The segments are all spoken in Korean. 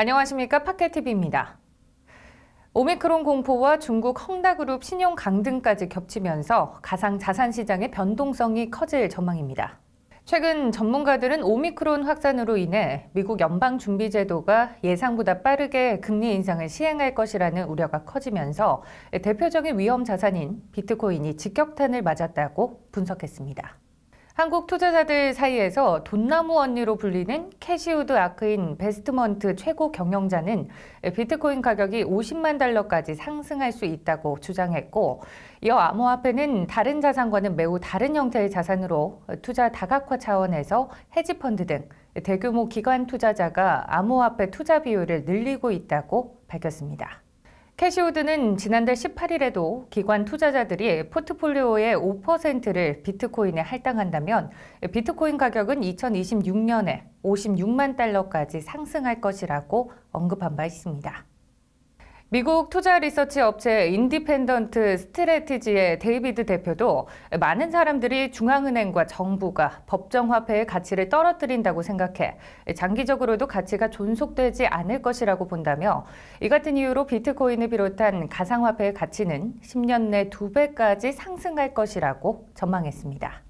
안녕하십니까 파켓TV입니다. 오미크론 공포와 중국 헝다그룹 신용 강등까지 겹치면서 가상 자산 시장의 변동성이 커질 전망입니다. 최근 전문가들은 오미크론 확산으로 인해 미국 연방준비제도가 예상보다 빠르게 금리 인상을 시행할 것이라는 우려가 커지면서 대표적인 위험 자산인 비트코인이 직격탄을 맞았다고 분석했습니다. 한국 투자자들 사이에서 돈나무 언니로 불리는 캐시우드 아크인 베스트먼트 최고 경영자는 비트코인 가격이 50만 달러까지 상승할 수 있다고 주장했고 이어 암호화폐는 다른 자산과는 매우 다른 형태의 자산으로 투자 다각화 차원에서 헤지펀드 등 대규모 기관 투자자가 암호화폐 투자 비율을 늘리고 있다고 밝혔습니다. 캐시우드는 지난달 18일에도 기관 투자자들이 포트폴리오의 5%를 비트코인에 할당한다면 비트코인 가격은 2026년에 56만 달러까지 상승할 것이라고 언급한 바 있습니다. 미국 투자 리서치 업체 인디펜던트 스트레티지의 데이비드 대표도 많은 사람들이 중앙은행과 정부가 법정화폐의 가치를 떨어뜨린다고 생각해 장기적으로도 가치가 존속되지 않을 것이라고 본다며 이 같은 이유로 비트코인을 비롯한 가상화폐의 가치는 10년 내 두배까지 상승할 것이라고 전망했습니다.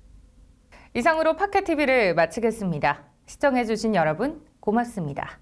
이상으로 파켓TV를 마치겠습니다. 시청해주신 여러분 고맙습니다.